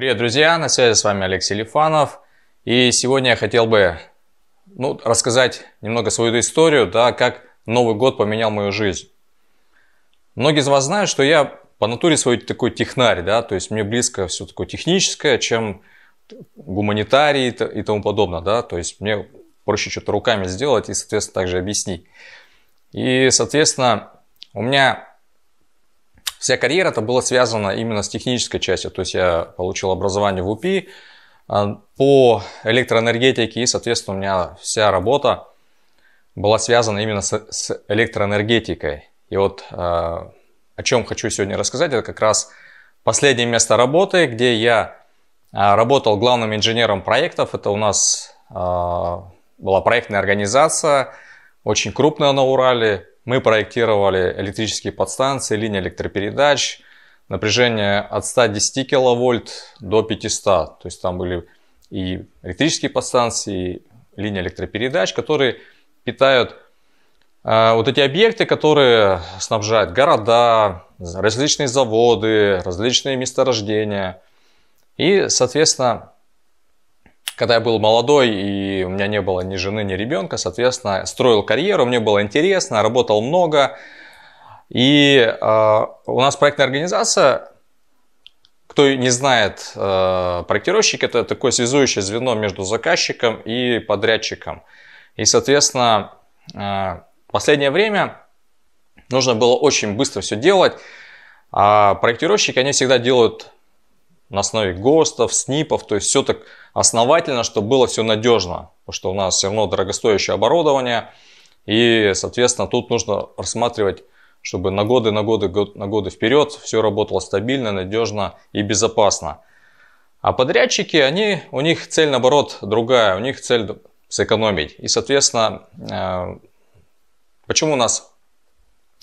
Привет, друзья! На связи с вами Алексей Лифанов. И сегодня я хотел бы ну, рассказать немного свою историю, да, как Новый год поменял мою жизнь. Многие из вас знают, что я по натуре свой такой технарь, да, то есть мне близко все такое техническое, чем гуманитарий и тому подобное, да, то есть мне проще что-то руками сделать и, соответственно, также объяснить. И, соответственно, у меня вся карьера это была связана именно с технической частью. То есть я получил образование в УПИ а, по электроэнергетике, и, соответственно, у меня вся работа была связана именно с, с электроэнергетикой. И вот а, о чем хочу сегодня рассказать, это как раз последнее место работы, где я а, работал главным инженером проектов. Это у нас была проектная организация, очень крупная на Урале, мы проектировали электрические подстанции, линии электропередач, напряжение от 110 киловольт до 500. То есть там были и электрические подстанции, и линии электропередач, которые питают э, вот эти объекты, которые снабжают города, различные заводы, различные месторождения. И, соответственно, когда я был молодой и у меня не было ни жены, ни ребенка, соответственно, строил карьеру, мне было интересно, работал много. И э, у нас проектная организация, кто не знает, э, проектировщик это такое связующее звено между заказчиком и подрядчиком. И, соответственно, э, последнее время нужно было очень быстро все делать. А проектировщики, они всегда делают на основе ГОСТов, СНИПов, то есть все так основательно, чтобы было все надежно, потому что у нас все равно дорогостоящее оборудование, и, соответственно, тут нужно рассматривать, чтобы на годы, на годы, год, на годы вперед все работало стабильно, надежно и безопасно. А подрядчики, они, у них цель, наоборот, другая, у них цель сэкономить. И, соответственно, э, почему у нас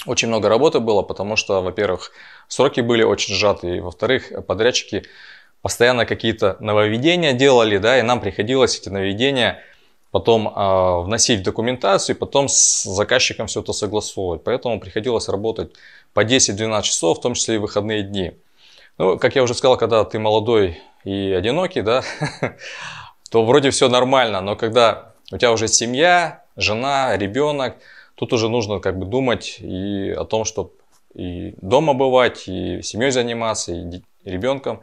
очень много работы было? Потому что, во-первых, сроки были очень сжатые. Во-вторых, подрядчики постоянно какие-то нововведения делали, да, и нам приходилось эти нововведения потом э, вносить в документацию, и потом с заказчиком все это согласовывать. Поэтому приходилось работать по 10-12 часов, в том числе и выходные дни. Ну, как я уже сказал, когда ты молодой и одинокий, да, то вроде все нормально, но когда у тебя уже семья, жена, ребенок, тут уже нужно как бы думать и о том, чтобы и дома бывать, и семьей заниматься, и ребенком.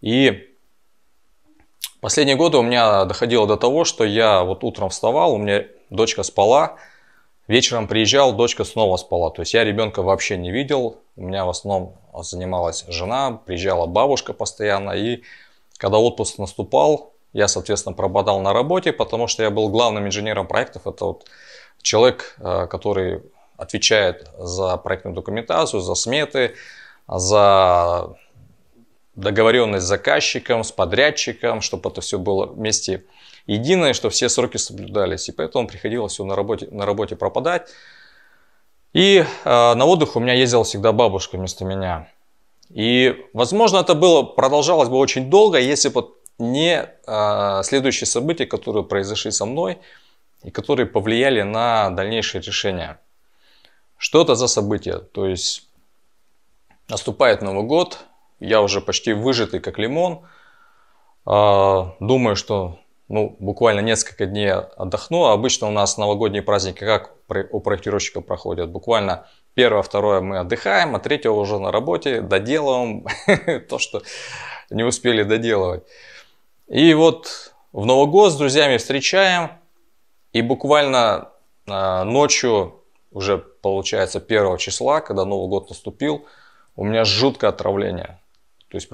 И последние годы у меня доходило до того, что я вот утром вставал, у меня дочка спала, вечером приезжал, дочка снова спала. То есть я ребенка вообще не видел, у меня в основном занималась жена, приезжала бабушка постоянно. И когда отпуск наступал, я, соответственно, прободал на работе, потому что я был главным инженером проектов. Это вот человек, э, который отвечает за проектную документацию, за сметы, за договоренность с заказчиком, с подрядчиком, чтобы это все было вместе единое, чтобы все сроки соблюдались. И поэтому приходилось все на работе, на работе пропадать. И э, на отдых у меня ездила всегда бабушка вместо меня. И, возможно, это было, продолжалось бы очень долго, если бы не э, следующие события, которые произошли со мной и которые повлияли на дальнейшие решения. Что это за событие? То есть наступает Новый год, я уже почти выжатый как лимон, а, думаю, что ну, буквально несколько дней отдохну. Обычно у нас новогодние праздники как у проектировщика проходят? Буквально первое, второе мы отдыхаем, а третье уже на работе, доделываем то, что не успели доделывать. И вот в Новый год с друзьями встречаем, и буквально а, ночью уже получается первого числа, когда Новый год наступил, у меня жуткое отравление. То есть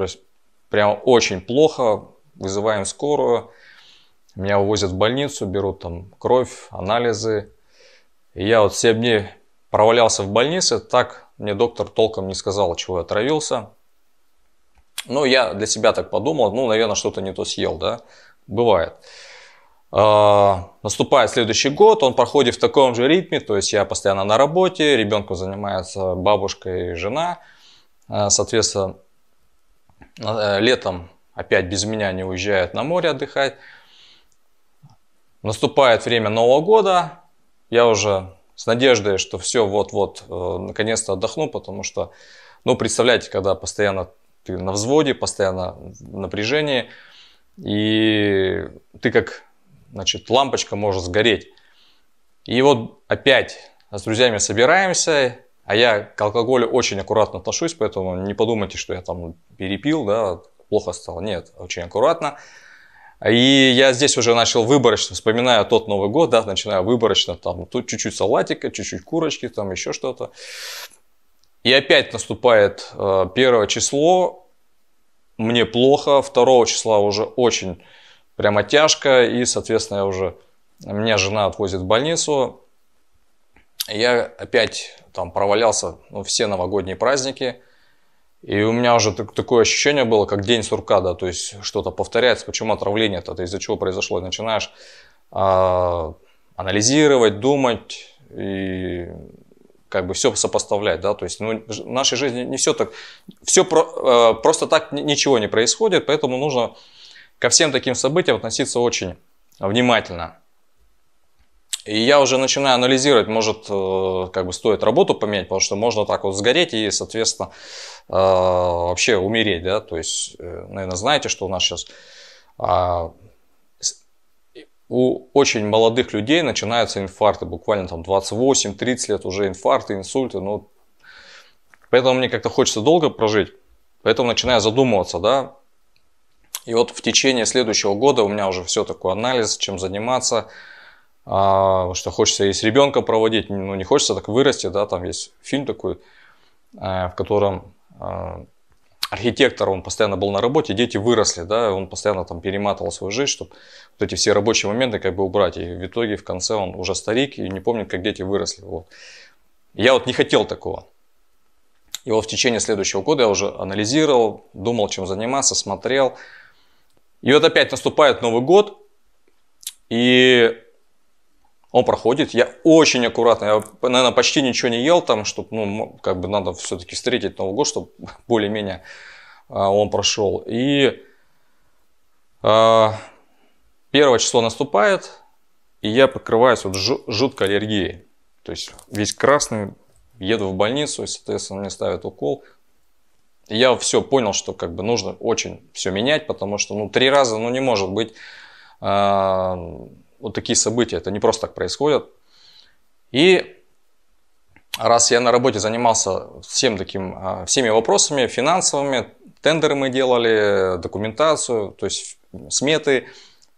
прям очень плохо, вызываем скорую, меня увозят в больницу, берут там кровь, анализы. И я вот 7 дней провалялся в больнице, так мне доктор толком не сказал, чего я отравился. Но ну, я для себя так подумал, ну, наверное, что-то не то съел, да, Бывает. А, наступает следующий год, он проходит в таком же ритме, то есть я постоянно на работе, ребенку занимается бабушка и жена. А, соответственно, э, летом опять без меня не уезжают на море отдыхать. Наступает время Нового года, я уже с надеждой, что все вот-вот, э, наконец-то отдохну, потому что, ну, представляете, когда постоянно ты на взводе, постоянно в напряжении, и ты как значит, лампочка может сгореть. И вот опять с друзьями собираемся, а я к алкоголю очень аккуратно отношусь, поэтому не подумайте, что я там перепил, да, плохо стало. Нет, очень аккуратно. И я здесь уже начал выборочно, вспоминая тот Новый год, да, начинаю выборочно, там, ну, тут чуть-чуть салатика, чуть-чуть курочки, там еще что-то. И опять наступает э, первое число, мне плохо, второго числа уже очень прямо тяжко, и, соответственно, я уже, меня жена отвозит в больницу, я опять там провалялся ну, все новогодние праздники, и у меня уже такое ощущение было, как день сурка, да, то есть что-то повторяется, почему отравление-то, из-за чего произошло, и начинаешь а, анализировать, думать, и как бы все сопоставлять, да, то есть ну, в нашей жизни не все так, все про, э, просто так ничего не происходит, поэтому нужно ко всем таким событиям относиться очень внимательно. И я уже начинаю анализировать, может, э, как бы стоит работу поменять, потому что можно так вот сгореть и, соответственно, э, вообще умереть, да, то есть, э, наверное, знаете, что у нас сейчас а, у очень молодых людей начинаются инфаркты, буквально там 28-30 лет уже инфаркты, инсульты, ну, поэтому мне как-то хочется долго прожить, поэтому начинаю задумываться, да, и вот в течение следующего года у меня уже все такой анализ, чем заниматься, а, что хочется есть ребенка проводить, ну не хочется так вырасти, да, там есть фильм такой, э, в котором э, архитектор, он постоянно был на работе, дети выросли, да, он постоянно там перематывал свою жизнь, чтобы вот эти все рабочие моменты как бы убрать. И в итоге в конце он уже старик и не помнит, как дети выросли. Вот. Я вот не хотел такого. И вот в течение следующего года я уже анализировал, думал, чем заниматься, смотрел, и вот опять наступает Новый год, и он проходит. Я очень аккуратно, я, наверное, почти ничего не ел там, чтобы, ну, как бы надо все-таки встретить Новый год, чтобы более-менее а, он прошел. И а, первое число наступает, и я покрываюсь вот жуткой аллергией. То есть весь красный, еду в больницу, и, соответственно, мне ставят укол я все понял, что как бы нужно очень все менять, потому что ну, три раза ну, не может быть э, вот такие события. Это не просто так происходит. И раз я на работе занимался всем таким, а, всеми вопросами финансовыми, тендеры мы делали, документацию, то есть сметы,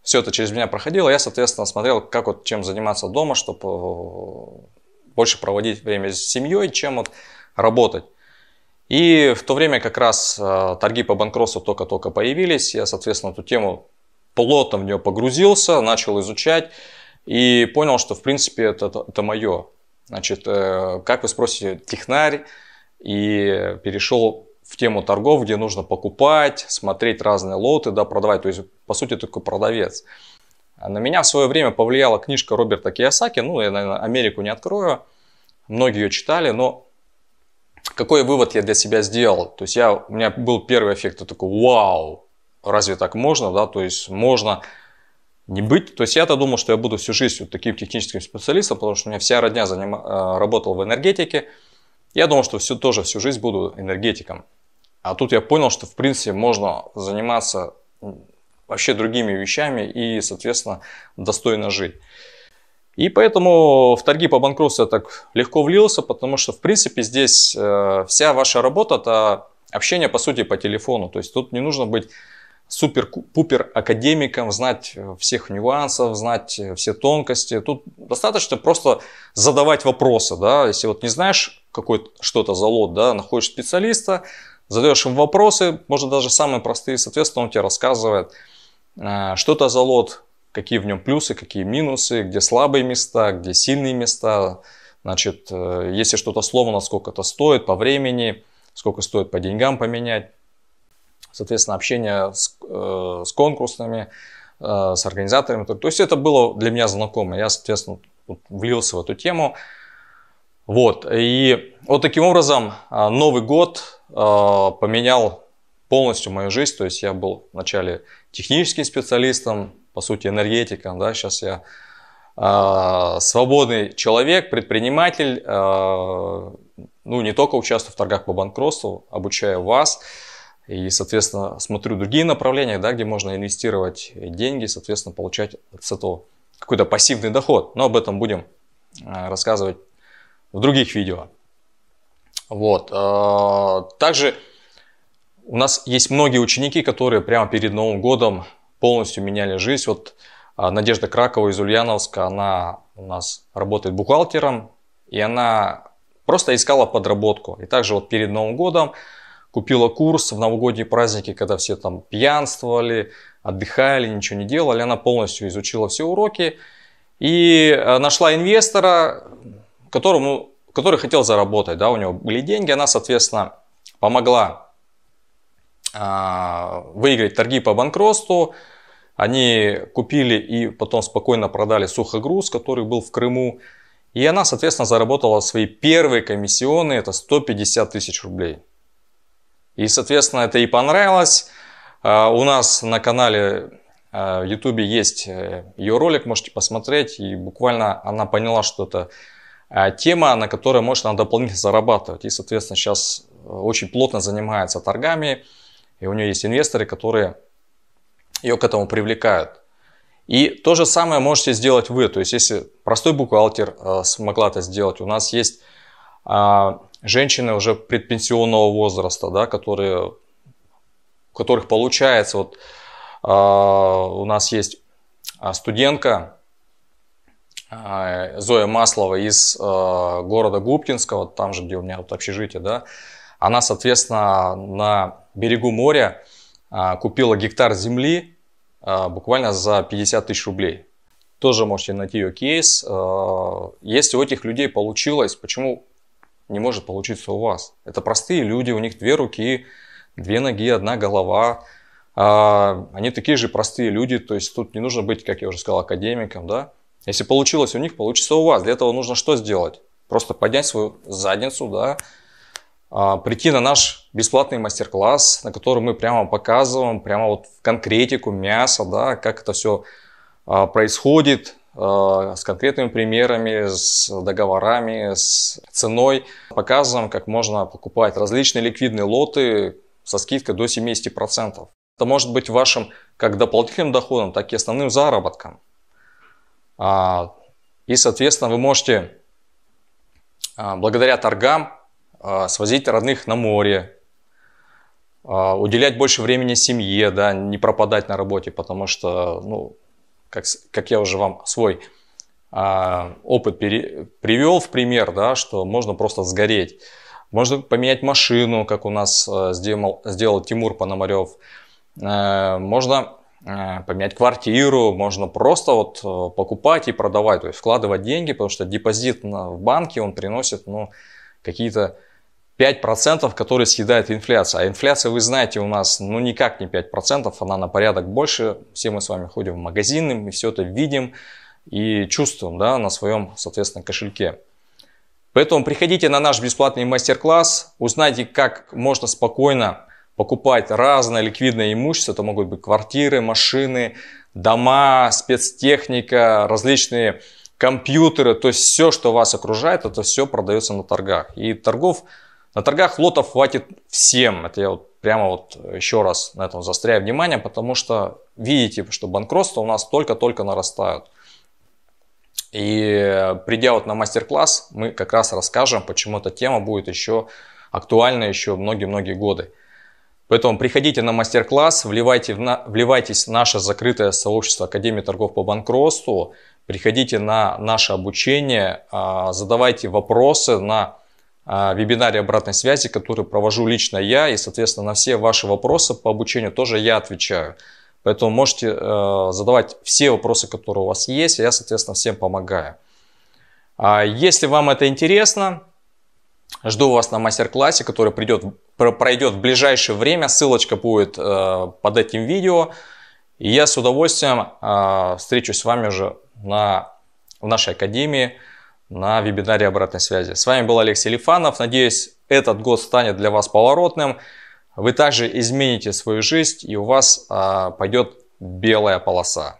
все это через меня проходило. Я, соответственно, смотрел, как вот чем заниматься дома, чтобы э, больше проводить время с семьей, чем вот работать. И в то время как раз э, торги по банкротству только-только появились, я, соответственно, эту тему плотно в нее погрузился, начал изучать и понял, что, в принципе, это, это, мое. Значит, э, как вы спросите, технарь, и перешел в тему торгов, где нужно покупать, смотреть разные лоты, да, продавать. То есть, по сути, такой продавец. А на меня в свое время повлияла книжка Роберта Киясаки. Ну, я, наверное, Америку не открою. Многие ее читали, но какой вывод я для себя сделал? То есть я, у меня был первый эффект, я такой, вау, разве так можно, да, то есть можно не быть. То есть я-то думал, что я буду всю жизнь вот таким техническим специалистом, потому что у меня вся родня заним... Э, работала в энергетике. Я думал, что всю, тоже всю жизнь буду энергетиком. А тут я понял, что в принципе можно заниматься вообще другими вещами и, соответственно, достойно жить. И поэтому в торги по банкротству я так легко влился, потому что, в принципе, здесь э, вся ваша работа – это общение, по сути, по телефону. То есть тут не нужно быть супер-пупер академиком, знать э, всех нюансов, знать э, все тонкости. Тут достаточно просто задавать вопросы. Да? Если вот не знаешь какой что-то за лот, да, находишь специалиста, задаешь им вопросы, может даже самые простые, соответственно, он тебе рассказывает, э, что это за лот, какие в нем плюсы, какие минусы, где слабые места, где сильные места. Значит, э, если что-то сломано, сколько это стоит по времени, сколько стоит по деньгам поменять. Соответственно, общение с, э, с конкурсными, э, с организаторами. То есть это было для меня знакомо. Я, соответственно, влился в эту тему. Вот. И вот таким образом э, Новый год э, поменял полностью мою жизнь. То есть я был вначале техническим специалистом, по сути, энергетиком, да, сейчас я э, свободный человек, предприниматель, э, ну, не только участвую в торгах по банкротству, обучаю вас, и, соответственно, смотрю другие направления, да, где можно инвестировать деньги, соответственно, получать с этого какой-то пассивный доход. Но об этом будем а, рассказывать в других видео. Вот. Также у нас есть многие ученики, которые прямо перед Новым годом полностью меняли жизнь. Вот а, Надежда Кракова из Ульяновска, она у нас работает бухгалтером, и она просто искала подработку. И также вот перед Новым годом купила курс в новогодние праздники, когда все там пьянствовали, отдыхали, ничего не делали. Она полностью изучила все уроки и а, нашла инвестора, которому, который хотел заработать. Да, у него были деньги, она, соответственно, помогла а, выиграть торги по банкротству. Они купили и потом спокойно продали сухогруз, который был в Крыму. И она, соответственно, заработала свои первые комиссионы, это 150 тысяч рублей. И, соответственно, это и понравилось. А, у нас на канале а, в YouTube есть э, ее ролик, можете посмотреть. И буквально она поняла, что это тема, на которой можно дополнительно зарабатывать. И, соответственно, сейчас э, очень плотно занимается торгами. И у нее есть инвесторы, которые ее к этому привлекают. И то же самое можете сделать вы. То есть, если простой бухгалтер э, смогла это сделать, у нас есть а, женщины уже предпенсионного возраста, да, которые, у которых получается, вот а, у нас есть а, студентка Зоя Маслова из э, города Губкинского, там же, где у меня вот общежитие, да, она, соответственно, на берегу моря а, купила гектар земли а, буквально за 50 тысяч рублей. Тоже можете найти ее кейс. А, если у этих людей получилось, почему не может получиться у вас? Это простые люди, у них две руки, две ноги, одна голова. Они такие же простые люди, то есть тут не нужно быть, как я уже сказал, академиком, да? Если получилось у них, получится у вас. Для этого нужно что сделать? Просто поднять свою задницу, да, а, прийти на наш бесплатный мастер-класс, на котором мы прямо показываем, прямо вот в конкретику мясо, да, как это все а, происходит, а, с конкретными примерами, с договорами, с ценой. Показываем, как можно покупать различные ликвидные лоты со скидкой до 70%. Это может быть вашим как дополнительным доходом, так и основным заработком. И, соответственно, вы можете благодаря торгам а, свозить родных на море, а, уделять больше времени семье, да, не пропадать на работе, потому что, ну, как, как я уже вам свой а, опыт пере, привел в пример, да, что можно просто сгореть. Можно поменять машину, как у нас а, сделал, сделал Тимур Пономарев. можно поменять квартиру, можно просто вот покупать и продавать, то есть вкладывать деньги, потому что депозит в банке он приносит, ну, какие-то 5%, которые съедает инфляция. А инфляция, вы знаете, у нас ну никак не 5%, она на порядок больше. Все мы с вами ходим в магазины, мы все это видим и чувствуем да, на своем, соответственно, кошельке. Поэтому приходите на наш бесплатный мастер-класс, узнайте, как можно спокойно покупать разное ликвидное имущество. Это могут быть квартиры, машины, дома, спецтехника, различные компьютеры. То есть все, что вас окружает, это все продается на торгах. И торгов на торгах лотов хватит всем. Это я вот прямо вот еще раз на этом застряю внимание, потому что видите, типа, что банкротства у нас только-только нарастают. И э, придя вот на мастер-класс, мы как раз расскажем, почему эта тема будет еще актуальна еще многие-многие годы. Поэтому приходите на мастер-класс, вливайте в на, вливайтесь в наше закрытое сообщество Академии торгов по банкротству, приходите на наше обучение, а, задавайте вопросы на а, вебинаре обратной связи, который провожу лично я, и, соответственно, на все ваши вопросы по обучению тоже я отвечаю. Поэтому можете э, задавать все вопросы, которые у вас есть, и я, соответственно, всем помогаю. А если вам это интересно, жду вас на мастер-классе, который придет, пройдет в ближайшее время. Ссылочка будет э, под этим видео. И я с удовольствием э, встречусь с вами уже на, в нашей академии на вебинаре обратной связи. С вами был Алексей Лифанов. Надеюсь, этот год станет для вас поворотным. Вы также измените свою жизнь, и у вас а, пойдет белая полоса.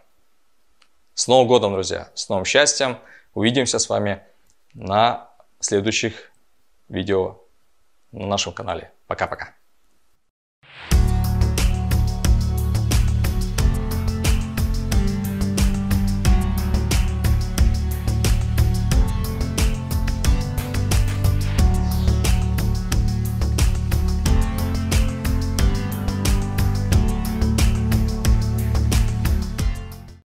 С Новым годом, друзья! С новым счастьем! Увидимся с вами на следующих видео на нашем канале. Пока-пока!